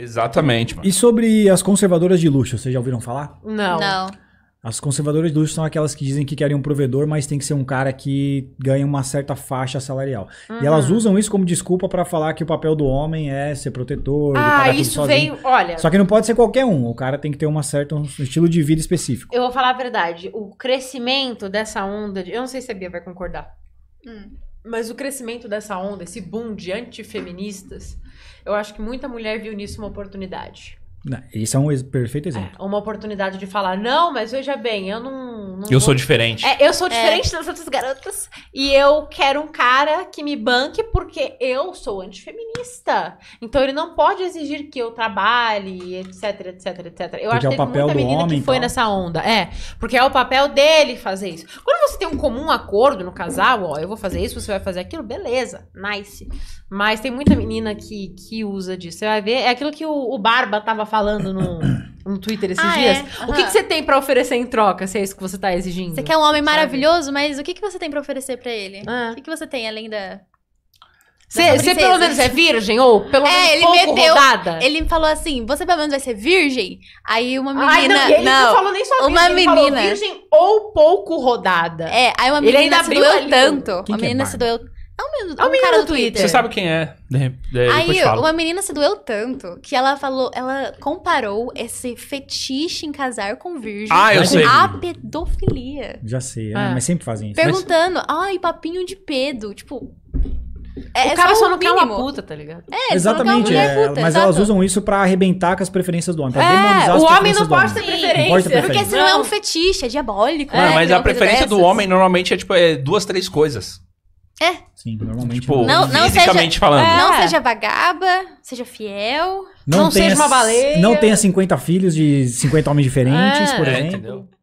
Exatamente. Mano. E sobre as conservadoras de luxo, vocês já ouviram falar? Não. Não. As conservadoras de luxo são aquelas que dizem que querem um provedor, mas tem que ser um cara que ganha uma certa faixa salarial. Uhum. E elas uhum. usam isso como desculpa para falar que o papel do homem é ser protetor. Ah, isso veio. Olha. Só que não pode ser qualquer um. O cara tem que ter uma certa, um estilo de vida específico. Eu vou falar a verdade. O crescimento dessa onda. De, eu não sei se a Bia vai concordar. Hum. Mas o crescimento dessa onda, esse boom de antifeministas, eu acho que muita mulher viu nisso uma oportunidade. isso é um perfeito é, exemplo. É, uma oportunidade de falar, não, mas veja bem, eu não eu sou diferente. É, eu sou é. diferente é. das outras garotas. E eu quero um cara que me banque porque eu sou antifeminista. Então ele não pode exigir que eu trabalhe, etc, etc, etc. Eu porque acho é que teve muita menina homem, que foi então. nessa onda. É, porque é o papel dele fazer isso. Quando você tem um comum acordo no casal, ó, eu vou fazer isso, você vai fazer aquilo, beleza, nice. Mas tem muita menina que, que usa disso. Você vai ver, é aquilo que o, o Barba tava falando no no Twitter esses ah, dias. É? Uhum. O que, que, você tem para oferecer em troca, se é isso que você tá exigindo? Você quer um homem sabe? maravilhoso, mas o que, que você tem para oferecer para ele? Ah. O que, que você tem além da. Você pelo menos é virgem? Ou pelo é, menos ele pouco meteu, rodada? Ele me falou assim, você pelo menos vai ser virgem? Aí uma menina... Ai, não, ele não, não falou nem só virgem, uma menina, falou virgem ou pouco rodada. É, aí uma é menina se doeu ali, tanto. a uma que menina é se doeu é um, menino, é um, cara do Twitter. Twitter. Você sabe quem é. De, de, Aí, uma menina se doeu tanto que ela falou, ela comparou esse fetiche em casar com virgem ah, eu com sei. a pedofilia. Já sei, é, ah. mas sempre fazem isso. Perguntando, mas... ai, papinho de pedo. Tipo, é, o é cara só, só não quer uma puta, tá ligado? É, Exatamente, é, puta, mas exato. elas usam isso pra arrebentar com as preferências do homem, pra é, demonizar as homem. O homem não pode ter preferência. Porque preferência. senão não. é um fetiche, é diabólico. Né? mas a preferência do homem normalmente é tipo é duas, três coisas. É. Sim, normalmente. Tipo, é não, não fisicamente seja, falando. É. Não é. seja vagaba, seja fiel. Não, não seja uma baleia. Não tenha 50 filhos de 50 homens diferentes, é. por é, exemplo. entendeu?